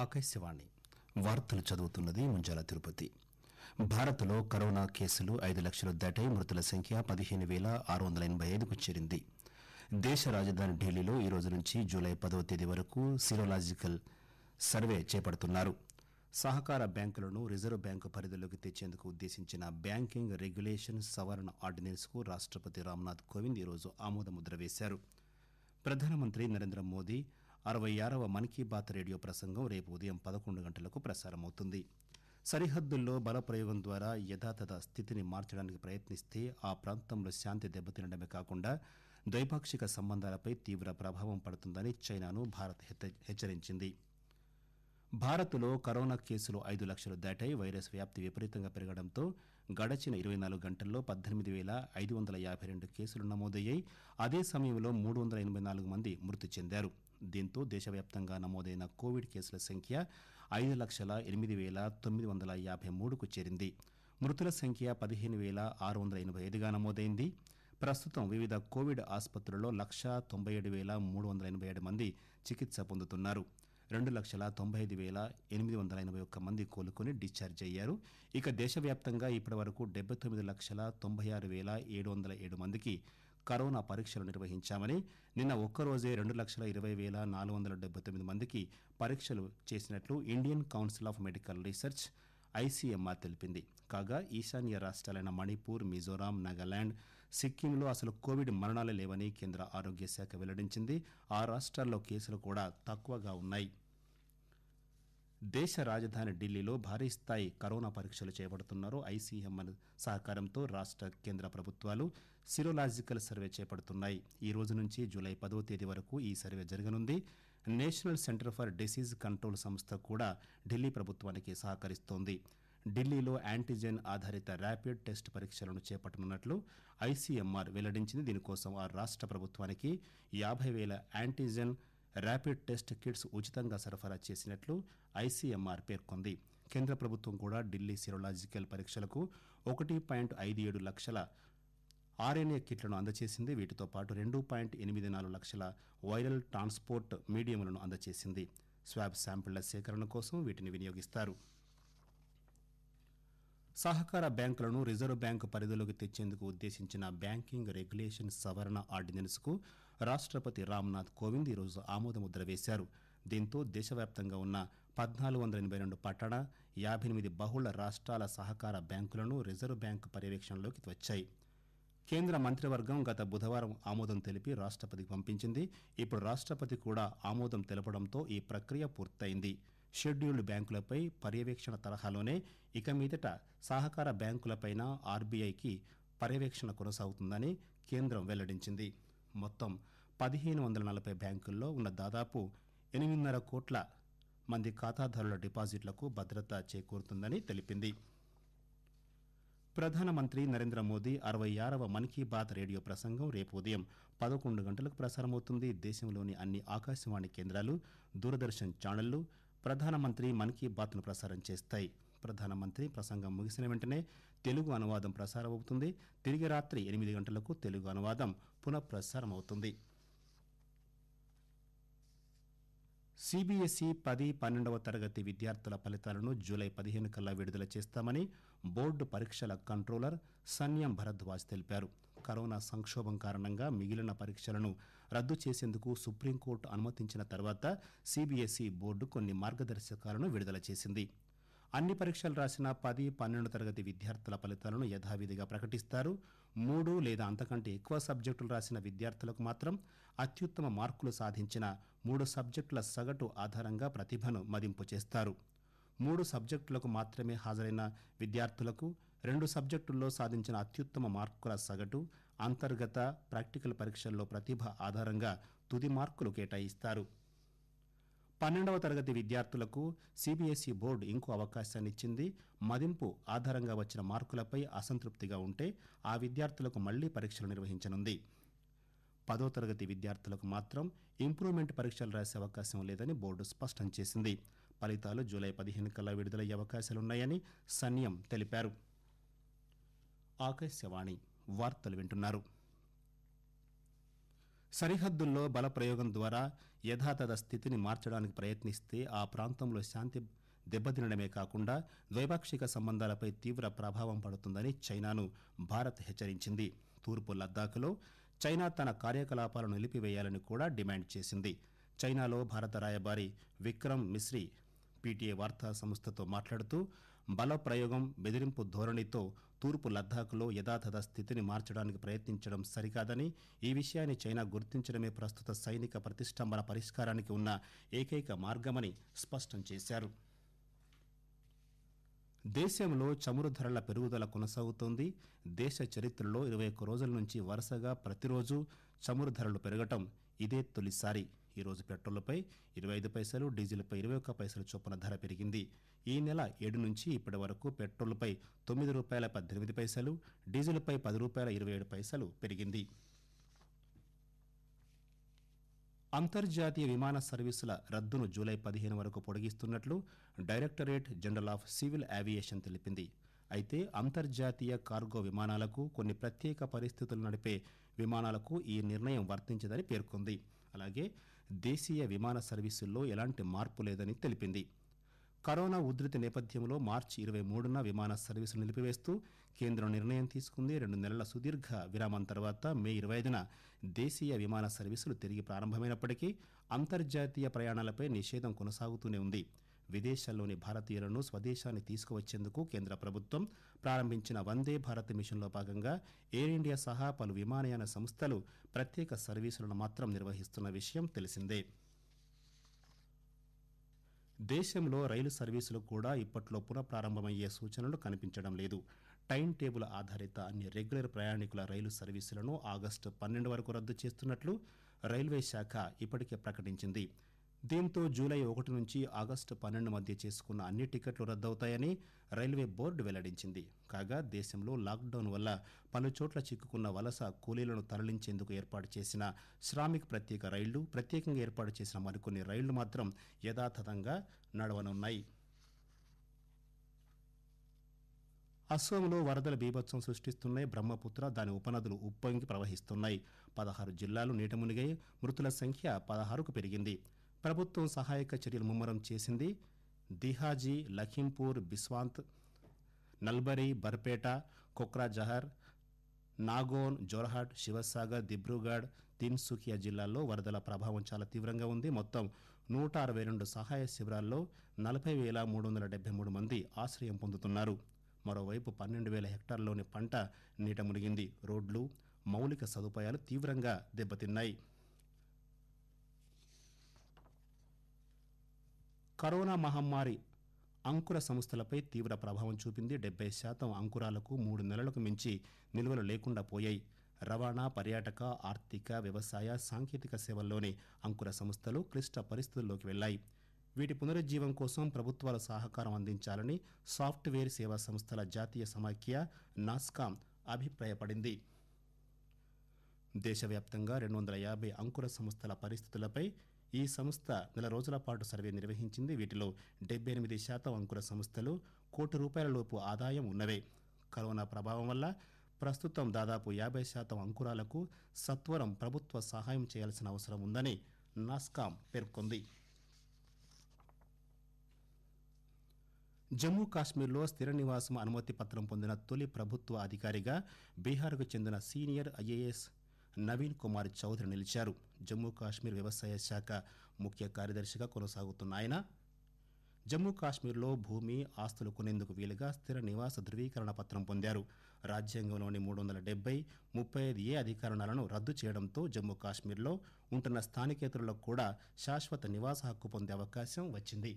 ఆకాశవాణి వార్తలు చదువుతున్నది ముంజాల తిరుపతి భారత్లో కరోనా కేసులు ఐదు లక్షలు దాటై మృతుల సంఖ్య పదిహేను వేల ఆరు వందల ఎనభై ఐదుకు చేరింది దేశ రాజధాని ఢిల్లీలో ఈ రోజు నుంచి జూలై పదవ తేదీ వరకు సిరోలాజికల్ సర్వే చేపడుతున్నారు సహకార బ్యాంకులను రిజర్వ్ బ్యాంకు పరిధిలోకి తెచ్చేందుకు ఉద్దేశించిన బ్యాంకింగ్ రెగ్యులేషన్ సవరణ ఆర్డినెన్స్కు రాష్టపతి రామ్నాథ్ కోవింద్ ఈరోజు ఆమోదముద్ర వేశారు ప్రధానమంత్రి నరేంద్ర మోదీ అరవై ఆరవ మన్ కీ బాత్ రేడియో ప్రసంగం రేపు ఉదయం పదకొండు గంటలకు ప్రసారమవుతుంది సరిహద్దుల్లో బలప్రయోగం ద్వారా యథాతథ స్థితిని మార్చడానికి ప్రయత్నిస్తే ఆ ప్రాంతంలో శాంతి దెబ్బతినడమే కాకుండా ద్వైపాక్షిక సంబంధాలపై తీవ్ర ప్రభావం పడుతుందని చైనాను భారత్ హెచ్చరించింది భారత్లో కరోనా కేసులు ఐదు లక్షలు దాటాయి వైరస్ వ్యాప్తి విపరీతంగా పెరగడంతో గడచిన ఇరవై నాలుగు గంటల్లో పద్దెనిమిది వేల ఐదు వందల యాభై రెండు కేసులు నమోదయ్యాయి అదే సమయంలో మూడు వందల ఎనభై నాలుగు మంది మృతి చెందారు దీంతో దేశవ్యాప్తంగా నమోదైన కోవిడ్ కేసుల సంఖ్య ఐదు లక్షల ఎనిమిది వేల తొమ్మిది వందల యాభై మూడుకు చేరింది మృతుల సంఖ్య పదిహేను వేల ఆరు వందల ఎనభై ఐదుగా నమోదైంది ప్రస్తుతం వివిధ కోవిడ్ ఆసుపత్రుల్లో లక్ష తొంభై ఏడు వేల మూడు వందల ఎనభై ఏడు మంది చికిత్స పొందుతున్నారు రెండు లక్షల తొంభై ఐదు వేల ఎనిమిది వందల ఎనభై ఒక్క మంది కోలుకొని డిశ్చార్జ్ అయ్యారు ఇక దేశవ్యాప్తంగా ఇప్పటి వరకు డెబ్బై తొమ్మిది లక్షల తొంభై ఆరు వేల ఏడు వందల ఏడు మందికి కరోనా పరీక్షలు నిర్వహించామని నిన్న ఒక్కరోజే రెండు లక్షల ఇరవై వేల నాలుగు వందల డెబ్బై తొమ్మిది మందికి పరీక్షలు చేసినట్లు Indian Council of Medical Research ICMR తెలిపింది కాగా ఈశాన్య రాష్ట్రాలైన మణిపూర్ మిజోరాం నాగాలాండ్ సిక్కింలో అసలు కోవిడ్ మరణాలు లేవని కేంద్ర ఆరోగ్య శాఖ వెల్లడించింది ఆ రాష్ట్రాల్లో కేసులు కూడా తక్కువగా ఉన్నాయి దేశ రాజధాని ఢిల్లీలో భారీ స్థాయి కరోనా పరీక్షలు చేపడుతున్నారు ఐసీఎంఆర్ సహకారంతో రాష్ట్ర కేంద్ర ప్రభుత్వాలు సిరోలాజికల్ సర్వే చేపడుతున్నాయి ఈ రోజు నుంచి జూలై పదో తేదీ వరకు ఈ సర్వే జరగనుంది National Centre for Disease Control సంస్థ కూడా ఢిల్లీ ప్రభుత్వానికి సహకరిస్తోంది ఢిల్లీలో యాంటీజెన్ ఆధారిత ర్యాపిడ్ టెస్ట్ పరీక్షలను చేపట్టనున్నట్లు ఐసీఎంఆర్ వెల్లడించింది దీనికోసం ఆ రాష్ట ప్రభుత్వానికి యాభై వేల యాంటీజెన్ ర్యాపిడ్ టెస్ట్ కిట్స్ ఉచితంగా సరఫరా చేసినట్లు ఐసీఎంఆర్ పేర్కొంది కేంద్ర ప్రభుత్వం కూడా ఢిల్లీ సిరోలాజికల్ పరీక్షలకు ఒకటి పాయింట్ ఐదు ఏడు లక్షల ఆర్ఎన్ఏ కిట్లను అందజేసింది వీటితో పాటు రెండు పాయింట్ ఎనిమిది నాలుగు లక్షల వైరల్ ట్రాన్స్పోర్ట్ మీడియంలను అందజేసింది స్వాబ్ శాంపిళ్ల సేకరణ కోసం వీటిని వినియోగిస్తారు సహకార బ్యాంకులను రిజర్వ్ బ్యాంకు పరిధిలోకి తెచ్చేందుకు ఉద్దేశించిన బ్యాంకింగ్ రెగ్యులేషన్ సవరణ ఆర్డినెన్స్కు రాష్టపతి రామ్నాథ్ కోవింద్ ఈరోజు ఆమోదముద్ర వేశారు దీంతో దేశవ్యాప్తంగా ఉన్న పద్నాలుగు వందల ఎనభై రెండు పట్టణ యాభై ఎనిమిది బహుళ రాష్ట్రాల సహకార బ్యాంకులను రిజర్వ్ బ్యాంకు పర్యవేక్షణలోకి వచ్చాయి కేంద్ర మంత్రివర్గం గత బుధవారం ఆమోదం తెలిపి రాష్ట్రపతికి పంపించింది ఇప్పుడు రాష్ట్రపతి కూడా ఆమోదం తెలపడంతో ఈ ప్రక్రియ పూర్తయింది షెడ్యూల్డ్ బ్యాంకులపై పర్యవేక్షణ తరహాలోనే ఇక మీదట సహకార బ్యాంకులపైన ఆర్బీఐకి పర్యవేక్షణ కొనసాగుతుందని కేంద్రం వెల్లడించింది మొత్తం పదిహేను వందల నలభై బ్యాంకుల్లో ఉన్న దాదాపు ఎనిమిదిన్నర కోట్ల మంది ఖాతాదారుల డిపాజిట్లకు భద్రత చేకూరుతుందని తెలిపింది ప్రధానమంత్రి నరేంద్ర మోదీ అరవై ఆరవ మన్ కీ బాత్ రేడియో ప్రసంగం రేపు ఉదయం పదకొండు గంటలకు ప్రసారమవుతుంది దేశంలోని అన్ని ఆకాశవాణి కేంద్రాలు దూరదర్శన్ ఛానళ్లు ప్రధానమంత్రి మన్ కీ బాత్ను ప్రసారం చేస్తాయి ప్రధానమంత్రి ప్రసంగం ముగిసిన వెంటనే తెలుగు అనువాదం ప్రసారమవుతుంది తిరిగి రాత్రి ఎనిమిది గంటలకు తెలుగు అనువాదం పునఃప్రసారమవుతుంది సిబిఎస్ఈ పది పన్నెండవ తరగతి విద్యార్థుల ఫలితాలను జూలై పదిహేను కల్లా విడుదల చేస్తామని బోర్డు పరీక్షల కంట్రోలర్ సన్యం భరద్వాజ్ తెలిపారు కరోనా సంక్షోభం కారణంగా మిగిలిన పరీక్షలను రద్దు చేసేందుకు సుప్రీంకోర్టు అనుమతించిన తర్వాత సిబిఎస్ఈ బోర్డు కొన్ని మార్గదర్శకాలను విడుదల చేసింది అన్ని పరీక్షలు రాసిన పది పన్నెండు తరగతి విద్యార్థుల ఫలితాలను యథావిధిగా ప్రకటిస్తారు మూడు లేదా అంతకంటే ఎక్కువ సబ్జెక్టులు రాసిన విద్యార్థులకు మాత్రం అత్యుత్తమ మార్కులు సాధించిన మూడు సబ్జెక్టుల సగటు ఆధారంగా ప్రతిభను మదింపు చేస్తారు మూడు సబ్జెక్టులకు మాత్రమే హాజరైన విద్యార్థులకు రెండు సబ్జెక్టుల్లో సాధించిన అత్యుత్తమ మార్కుల సగటు అంతర్గత ప్రాక్టికల్ పరీక్షల్లో ప్రతిభ ఆధారంగా తుది మార్కులు కేటాయిస్తారు పన్నెండవ తరగతి విద్యార్థులకు సీబీఎస్ఈ బోర్డు ఇంకో అవకాశాన్ని ఇచ్చింది మదింపు ఆధారంగా వచ్చిన మార్కులపై అసంతృప్తిగా ఉంటే ఆ విద్యార్థులకు మళ్లీ పరీక్షలు నిర్వహించనుంది పదో తరగతి విద్యార్థులకు మాత్రం ఇంప్రూవ్మెంట్ పరీక్షలు రాసే అవకాశం లేదని బోర్డు స్పష్టం చేసింది ఫలితాలు జూలై పదిహేను కల్లా విడుదలయ్యే అవకాశాలున్నాయని సన్యం తెలిపారు ఆకాశవాణి వార్తలు వింటున్నారు సరిహద్దుల్లో బలప్రయోగం ద్వారా యథాతథ స్థితిని మార్చడానికి ప్రయత్నిస్తే ఆ ప్రాంతంలో శాంతి దెబ్బతినడమే కాకుండా ద్వైపాక్షిక సంబంధాలపై తీవ్ర ప్రభావం పడుతుందని చైనాను భారత్ హెచ్చరించింది తూర్పు లద్దాఖ్లో చైనా తన కార్యకలాపాలను నిలిపివేయాలని కూడా డిమాండ్ చేసింది చైనాలో భారత రాయబారి విక్రమ్ మిశ్రీ పీటీఏ వార్తా సంస్థతో మాట్లాడుతూ బలప్రయోగం బెదిరింపు ధోరణితో తూర్పు లద్దాఖ్లో యథాతథ స్థితిని మార్చడానికి ప్రయత్నించడం సరికాదని ఈ విషయాన్ని చైనా గుర్తించడమే ప్రస్తుత సైనిక ప్రతిష్టంభన పరిష్కారానికి ఉన్న ఏకైక మార్గమని స్పష్టం చేశారు దేశంలో చమురు ధరల పెరుగుదల కొనసాగుతోంది దేశ చరిత్రలో ఇరవై ఒక్క రోజుల నుంచి వరుసగా ప్రతిరోజు చమురు ధరలు పెరగటం ఇదే తొలిసారి ఈరోజు పెట్రోల్పై ఇరవై ఐదు పైసలు డీజిల్పై ఇరవై ఒక్క పైసలు చొప్పున ధర పెరిగింది ఈ నెల ఏడు నుంచి ఇప్పటి వరకు పెట్రోల్పై తొమ్మిది రూపాయల పద్దెనిమిది పైసలు డీజిల్పై పది రూపాయల ఇరవై ఏడు పైసలు పెరిగింది అంతర్జాతీయ విమాన సర్వీసుల రద్దును జూలై పదిహేను వరకు పొడిగిస్తున్నట్లు Directorate General of Civil Aviation తెలిపింది అయితే అంతర్జాతీయ కార్గో విమానాలకు కొన్ని ప్రత్యేక పరిస్థితులు నడిపే విమానాలకు ఈ నిర్ణయం వర్తించదని పేర్కొంది అలాగే దేశీయ విమాన సర్వీసుల్లో ఎలాంటి మార్పు లేదని తెలిపింది కరోనా ఉధృతి నేపథ్యంలో మార్చి ఇరవై మూడున విమాన సర్వీసులు నిలిపివేస్తూ కేంద్రం నిర్ణయం తీసుకుంది రెండు నెలల సుదీర్ఘ విరామం తర్వాత మే ఇరవై ఐదున దేశీయ విమాన సర్వీసులు తిరిగి ప్రారంభమైనప్పటికీ అంతర్జాతీయ ప్రయాణాలపై నిషేధం కొనసాగుతూనే ఉంది విదేశాల్లోని భారతీయులను స్వదేశాన్ని తీసుకువచ్చేందుకు కేంద్ర ప్రభుత్వం ప్రారంభించిన వందే భారత్ మిషన్లో భాగంగా ఎయిర్ ఇండియా సహా పలు విమానయాన సంస్థలు ప్రత్యేక సర్వీసులను మాత్రం నిర్వహిస్తున్న విషయం తెలిసిందే దేశంలో రైలు సర్వీసులు కూడా ఇప్పట్లో పునఃప్రారంభమయ్యే సూచనలు కనిపించడం లేదు టైం టేబుల్ ఆధారిత అన్ని రెగ్యులర్ ప్రయాణికుల రైలు సర్వీసులను ఆగస్టు పన్నెండు వరకు రద్దు చేస్తున్నట్లు రైల్వే శాఖ ఇప్పటికే ప్రకటించింది దీంతో జూలై ఒకటి నుంచి ఆగస్టు పన్నెండు మధ్య చేసుకున్న అన్ని టికెట్లు రద్దవుతాయని రైల్వే బోర్డు వెల్లడించింది కాగా దేశంలో లాక్డౌన్ వల్ల పలుచోట్ల చిక్కుకున్న వలస కూలీలను తరలించేందుకు ఏర్పాటు చేసిన శ్రామిక్ ప్రత్యేక రైళ్లు ప్రత్యేకంగా ఏర్పాటు చేసిన మరికొన్ని రైళ్లు మాత్రం యథాతథంగా నడవనున్నాయి అస్సోంలో వరదల బీభత్సం సృష్టిస్తున్నాయి బ్రహ్మపుత్ర దాని ఉపనదులు ఉప్పొంగి ప్రవహిస్తున్నాయి పదహారు జిల్లాలు నీట మునిగాయి మృతుల సంఖ్య పదహారుకు పెరిగింది ప్రభుత్వం సహాయక చర్యలు ముమ్మరం చేసింది దిహాజీ లఖింపూర్ బిస్వాంత్ నల్బరీ బర్పేట కొక్రాజహర్ నాగోన్ జోర్హాట్ శివసాగర్ దిబ్రూగఢ్ తిన్సుకియా జిల్లాల్లో వరదల ప్రభావం చాలా తీవ్రంగా ఉంది మొత్తం నూట అరవై రెండు సహాయ శిబిరాల్లో నలభై వేల మూడు వందల డెబ్బై మూడు మంది ఆశ్రయం పొందుతున్నారు మరోవైపు పన్నెండు వేల హెక్టార్లోని పంట నీట మునిగింది రోడ్లు మౌలిక సదుపాయాలు తీవ్రంగా దెబ్బతిన్నాయి కరోనా మహమ్మారి అంకుర సంస్థలపై తీవ్ర ప్రభావం చూపింది డెబ్బై శాతం అంకురాలకు మూడు నెలలకు మించి నిల్వలు లేకుండా పోయాయి రవాణా పర్యాటక ఆర్థిక వ్యవసాయ సాంకేతిక సేవల్లోని అంకుర సంస్థలు క్లిష్ట పరిస్థితుల్లోకి వెళ్లాయి వీటి పునరుజ్జీవం కోసం ప్రభుత్వాల సహకారం అందించాలని సాఫ్ట్వేర్ సేవా సంస్థల జాతీయ సమాఖ్య నాస్కామ్ అభిప్రాయపడింది దేశవ్యాప్తంగా రెండు వందల యాభై అంకుర సంస్థల పరిస్థితులపై ఈ సంస్థ నెల రోజుల పాటు సర్వే నిర్వహించింది వీటిలో డెబ్బై ఎనిమిది శాతం అంకుర సంస్థలు కోటి రూపాయల లోపు ఆదాయం ఉన్నవే కరోనా ప్రభావం వల్ల ప్రస్తుతం దాదాపు యాభై శాతం అంకురాలకు సత్వరం ప్రభుత్వ సహాయం చేయాల్సిన అవసరం ఉందని నాస్కాం పేర్కొంది జమ్మూ కాశ్మీర్లో స్థిర నివాసం అనుమతి పత్రం పొందిన తొలి ప్రభుత్వ అధికారిగా బీహార్కు చెందిన సీనియర్ ఐఏఎస్ నవీన్ కుమార్ చౌదరి నిలిచారు జమ్మూ కాశ్మీర్ వ్యవసాయ శాఖ ముఖ్య కార్యదర్శిగా కొనసాగుతున్న ఆయన జమ్మూ కాశ్మీర్లో భూమి ఆస్తులు కొనేందుకు వీలుగా స్థిర నివాస ధృవీకరణ పత్రం పొందారు రాజ్యాంగంలోని మూడు వందల డెబ్బై ముప్పై ఐదు ఏ అధికారణాలను రద్దు చేయడంతో జమ్మూ కాశ్మీర్లో ఉంటున్న స్థానికేతరులకు కూడా శాశ్వత నివాస హక్కు పొందే అవకాశం వచ్చింది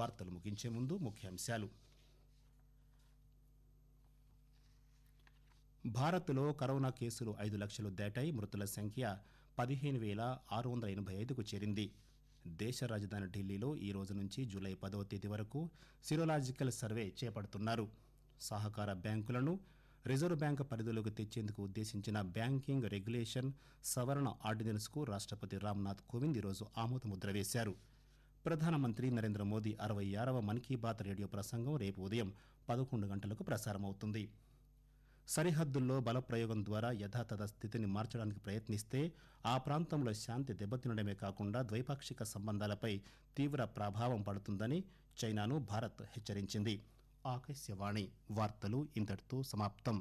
వార్తలు ముగించే ముందు ముఖ్యాంశాలు భారత్లో కరోనా కేసులు ఐదు లక్షలు దాటాయి మృతుల సంఖ్య పదిహేను వేల ఆరు వందల ఎనభై ఐదుకు చేరింది దేశ రాజధాని ఢిల్లీలో ఈ రోజు నుంచి జూలై పదవ తేదీ వరకు సిరోలాజికల్ సర్వే చేపడుతున్నారు సహకార బ్యాంకులను రిజర్వ్ బ్యాంక్ పరిధిలోకి తెచ్చేందుకు ఉద్దేశించిన బ్యాంకింగ్ రెగ్యులేషన్ సవరణ ఆర్డినెన్స్కు రాష్ట్రపతి రామ్నాథ్ కోవింద్ ఈరోజు ఆమోదముద్ర వేశారు ప్రధానమంత్రి నరేంద్ర మోదీ అరవై ఆరవ మన్ కీ బాత్ రేడియో ప్రసంగం రేపు ఉదయం పదకొండు గంటలకు ప్రసారమవుతుంది సరిహద్దుల్లో బలప్రయోగం ద్వారా యథాతథ స్థితిని మార్చడానికి ప్రయత్నిస్తే ఆ ప్రాంతంలో శాంతి దెబ్బతినడమే కాకుండా ద్వైపాక్షిక సంబంధాలపై తీవ్ర ప్రభావం పడుతుందని చైనాను భారత్ హెచ్చరించింది ఆకాశవాణి వార్తలు ఇంతటితో సమాప్తం